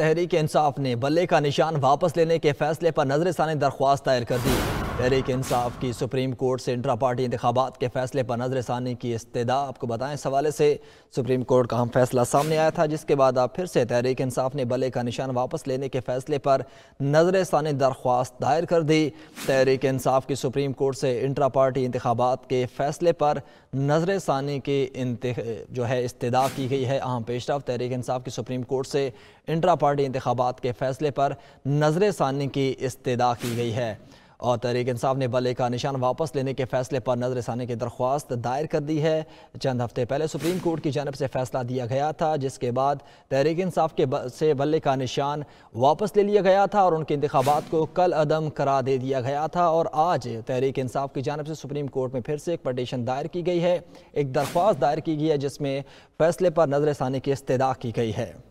तहरीक इंसाफ ने बल्ले का निशान वापस लेने के फैसले पर नजर सानी दरख्वास्त दायर कर दी तहरीक इंसाफ की सुप्रीम कोर्ट से इंटरा पार्टी इंतबात के फैसले पर नजर षानी की इस्तः आपको बताएं इस हवाले से सुप्रीम कोर्ट का अहम फैसला सामने आया था जिसके बाद आप फिर से तहरीक इंसाफ ने बले का निशान वापस लेने के फैसले पर नजर षानी दरख्वास्त दायर कर दी तहरीक इंसाफ की सुप्रीम कोर्ट से इंटरा पार्टी इंतबात के फैसले पर नजर षानी की जो है इस्तः की गई है अहम रफ तहरीक इंसाफ की सुप्रीम कोर्ट से इंटरा पार्टी इंतबात के फैसले पर नजर षानी की इस्तः की गई है और तहरीक इंसाफ ने बल्ले का निशान वापस लेने के फैसले पर नजरसानी की दरख्वास्त दायर कर दी है चंद हफ्ते पहले सुप्रीम कोर्ट की जानब से फैसला दिया गया था जिसके बाद तहरीक इंसाफ के से बल्ले का निशान वापस ले लिया गया था और उनके इंतबात को कल अदम करा दे दिया गया था और आज तहरीक इंसाफ की जानब से सुप्रीम कोर्ट में फिर से एक पटिशन दायर की गई है एक दरख्वास्त दायर की गई है जिसमें फैसले पर नजरसानी की इस्तः की गई है